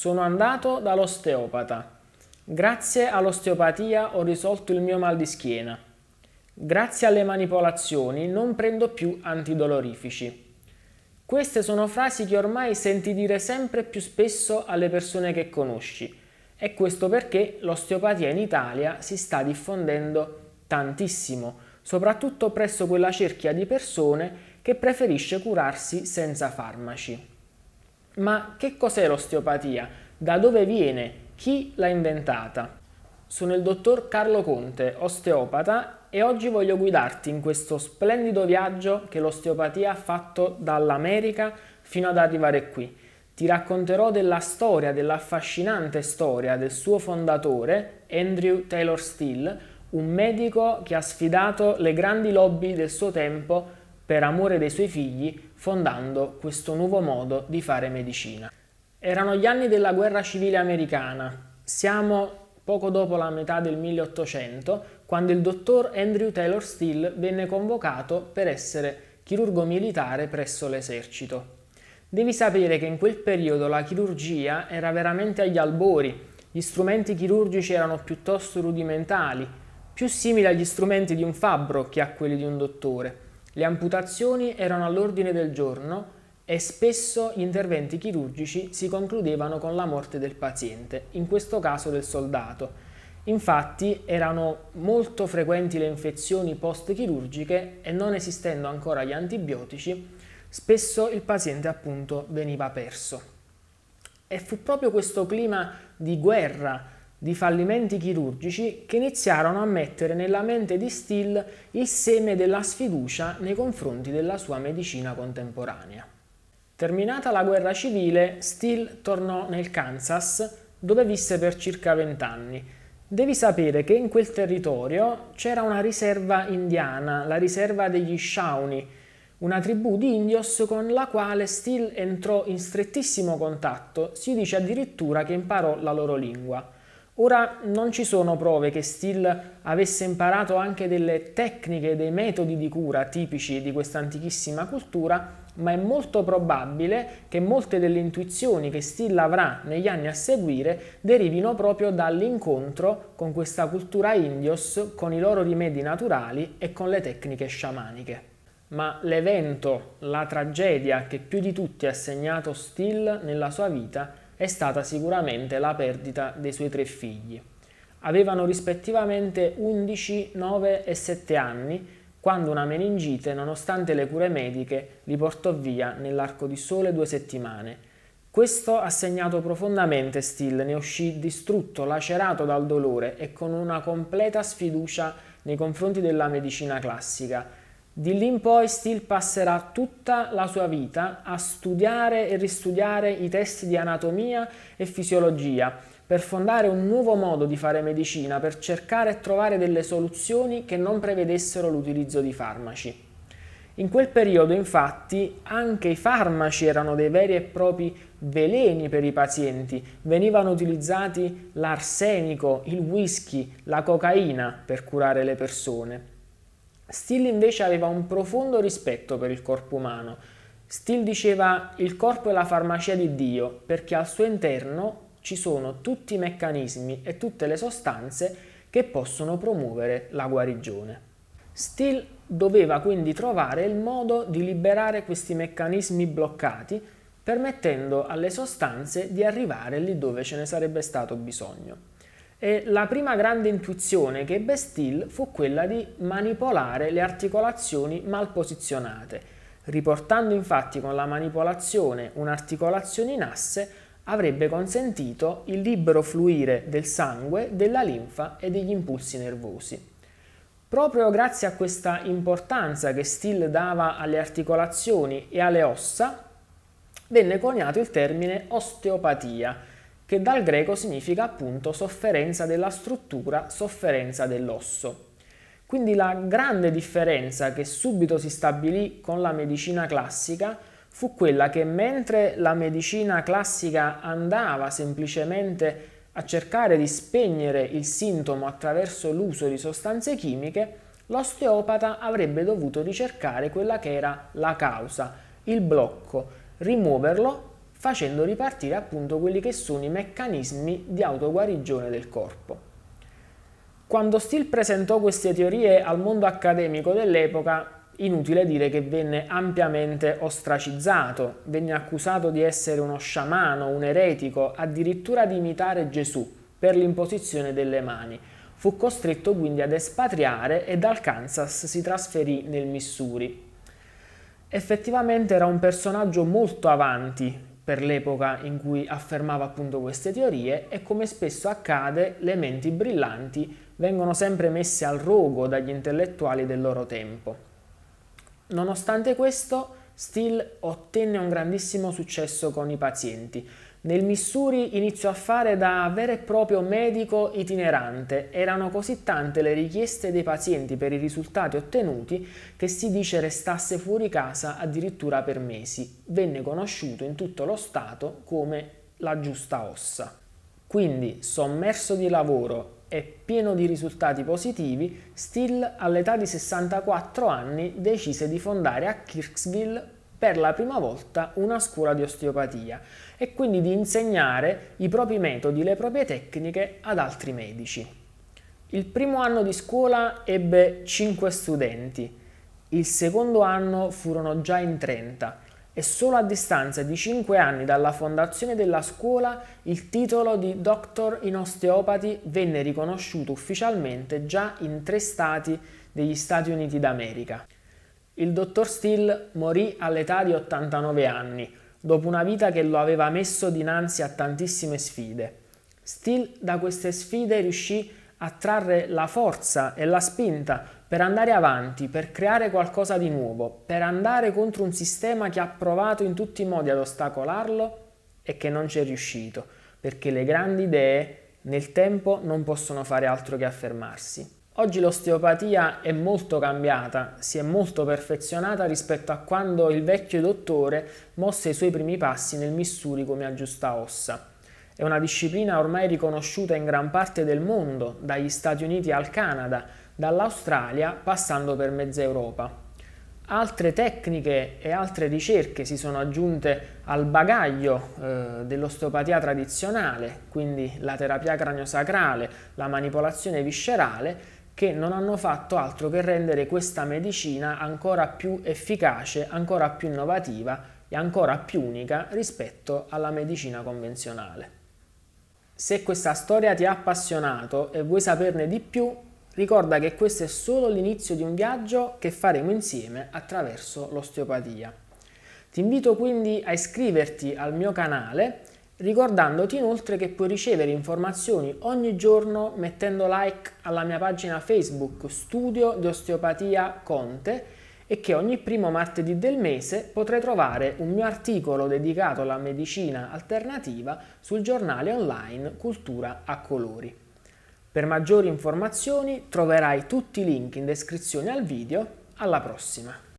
Sono andato dall'osteopata. Grazie all'osteopatia ho risolto il mio mal di schiena. Grazie alle manipolazioni non prendo più antidolorifici. Queste sono frasi che ormai senti dire sempre più spesso alle persone che conosci e questo perché l'osteopatia in Italia si sta diffondendo tantissimo, soprattutto presso quella cerchia di persone che preferisce curarsi senza farmaci. Ma che cos'è l'osteopatia? Da dove viene? Chi l'ha inventata? Sono il dottor Carlo Conte, osteopata, e oggi voglio guidarti in questo splendido viaggio che l'osteopatia ha fatto dall'America fino ad arrivare qui. Ti racconterò della storia, dell'affascinante storia del suo fondatore, Andrew Taylor Steele, un medico che ha sfidato le grandi lobby del suo tempo per amore dei suoi figli, fondando questo nuovo modo di fare medicina. Erano gli anni della guerra civile americana. Siamo poco dopo la metà del 1800, quando il dottor Andrew Taylor Steele venne convocato per essere chirurgo militare presso l'esercito. Devi sapere che in quel periodo la chirurgia era veramente agli albori, gli strumenti chirurgici erano piuttosto rudimentali, più simili agli strumenti di un fabbro che a quelli di un dottore. Le amputazioni erano all'ordine del giorno e spesso gli interventi chirurgici si concludevano con la morte del paziente, in questo caso del soldato. Infatti erano molto frequenti le infezioni post-chirurgiche e non esistendo ancora gli antibiotici, spesso il paziente appunto veniva perso. E fu proprio questo clima di guerra di fallimenti chirurgici che iniziarono a mettere nella mente di Steele il seme della sfiducia nei confronti della sua medicina contemporanea. Terminata la guerra civile, Steele tornò nel Kansas, dove visse per circa vent'anni. Devi sapere che in quel territorio c'era una riserva indiana, la riserva degli Shawnee, una tribù di indios con la quale Steele entrò in strettissimo contatto, si dice addirittura che imparò la loro lingua. Ora non ci sono prove che Steele avesse imparato anche delle tecniche, dei metodi di cura tipici di questa antichissima cultura, ma è molto probabile che molte delle intuizioni che Steele avrà negli anni a seguire derivino proprio dall'incontro con questa cultura indios, con i loro rimedi naturali e con le tecniche sciamaniche. Ma l'evento, la tragedia che più di tutti ha segnato Steele nella sua vita è stata sicuramente la perdita dei suoi tre figli. Avevano rispettivamente 11, 9 e 7 anni quando una meningite, nonostante le cure mediche, li portò via nell'arco di sole due settimane. Questo ha segnato profondamente Steele, ne uscì distrutto, lacerato dal dolore e con una completa sfiducia nei confronti della medicina classica, di lì in poi Steele passerà tutta la sua vita a studiare e ristudiare i testi di anatomia e fisiologia per fondare un nuovo modo di fare medicina, per cercare e trovare delle soluzioni che non prevedessero l'utilizzo di farmaci. In quel periodo infatti anche i farmaci erano dei veri e propri veleni per i pazienti, venivano utilizzati l'arsenico, il whisky, la cocaina per curare le persone. Still invece aveva un profondo rispetto per il corpo umano. Still diceva il corpo è la farmacia di Dio perché al suo interno ci sono tutti i meccanismi e tutte le sostanze che possono promuovere la guarigione. Still doveva quindi trovare il modo di liberare questi meccanismi bloccati permettendo alle sostanze di arrivare lì dove ce ne sarebbe stato bisogno. E la prima grande intuizione che ebbe Steele fu quella di manipolare le articolazioni mal posizionate. Riportando infatti con la manipolazione un'articolazione in asse avrebbe consentito il libero fluire del sangue, della linfa e degli impulsi nervosi. Proprio grazie a questa importanza che Steele dava alle articolazioni e alle ossa, venne coniato il termine osteopatia, che dal greco significa appunto sofferenza della struttura, sofferenza dell'osso. Quindi la grande differenza che subito si stabilì con la medicina classica fu quella che mentre la medicina classica andava semplicemente a cercare di spegnere il sintomo attraverso l'uso di sostanze chimiche, l'osteopata avrebbe dovuto ricercare quella che era la causa, il blocco, rimuoverlo facendo ripartire appunto quelli che sono i meccanismi di autoguarigione del corpo. Quando Steele presentò queste teorie al mondo accademico dell'epoca, inutile dire che venne ampiamente ostracizzato, venne accusato di essere uno sciamano, un eretico, addirittura di imitare Gesù per l'imposizione delle mani. Fu costretto quindi ad espatriare e dal Kansas si trasferì nel Missouri. Effettivamente era un personaggio molto avanti per l'epoca in cui affermava appunto queste teorie e come spesso accade le menti brillanti vengono sempre messe al rogo dagli intellettuali del loro tempo. Nonostante questo, Steele ottenne un grandissimo successo con i pazienti, nel Missouri iniziò a fare da vero e proprio medico itinerante. Erano così tante le richieste dei pazienti per i risultati ottenuti che si dice restasse fuori casa addirittura per mesi. Venne conosciuto in tutto lo Stato come la giusta ossa. Quindi, sommerso di lavoro e pieno di risultati positivi, Steele all'età di 64 anni decise di fondare a Kirksville per la prima volta una scuola di osteopatia e quindi di insegnare i propri metodi, le proprie tecniche ad altri medici. Il primo anno di scuola ebbe 5 studenti, il secondo anno furono già in 30 e solo a distanza di 5 anni dalla fondazione della scuola il titolo di Doctor in Osteopati venne riconosciuto ufficialmente già in tre stati degli Stati Uniti d'America. Il dottor Steele morì all'età di 89 anni, dopo una vita che lo aveva messo dinanzi a tantissime sfide. Steele da queste sfide riuscì a trarre la forza e la spinta per andare avanti, per creare qualcosa di nuovo, per andare contro un sistema che ha provato in tutti i modi ad ostacolarlo e che non ci è riuscito, perché le grandi idee nel tempo non possono fare altro che affermarsi. Oggi l'osteopatia è molto cambiata, si è molto perfezionata rispetto a quando il vecchio dottore mosse i suoi primi passi nel Missouri come aggiusta ossa. È una disciplina ormai riconosciuta in gran parte del mondo, dagli Stati Uniti al Canada, dall'Australia passando per mezza Europa. Altre tecniche e altre ricerche si sono aggiunte al bagaglio eh, dell'osteopatia tradizionale, quindi la terapia craniosacrale, la manipolazione viscerale, che non hanno fatto altro che rendere questa medicina ancora più efficace, ancora più innovativa e ancora più unica rispetto alla medicina convenzionale. Se questa storia ti ha appassionato e vuoi saperne di più, ricorda che questo è solo l'inizio di un viaggio che faremo insieme attraverso l'osteopatia. Ti invito quindi a iscriverti al mio canale Ricordandoti inoltre che puoi ricevere informazioni ogni giorno mettendo like alla mia pagina Facebook Studio di Osteopatia Conte e che ogni primo martedì del mese potrai trovare un mio articolo dedicato alla medicina alternativa sul giornale online Cultura a Colori. Per maggiori informazioni troverai tutti i link in descrizione al video. Alla prossima!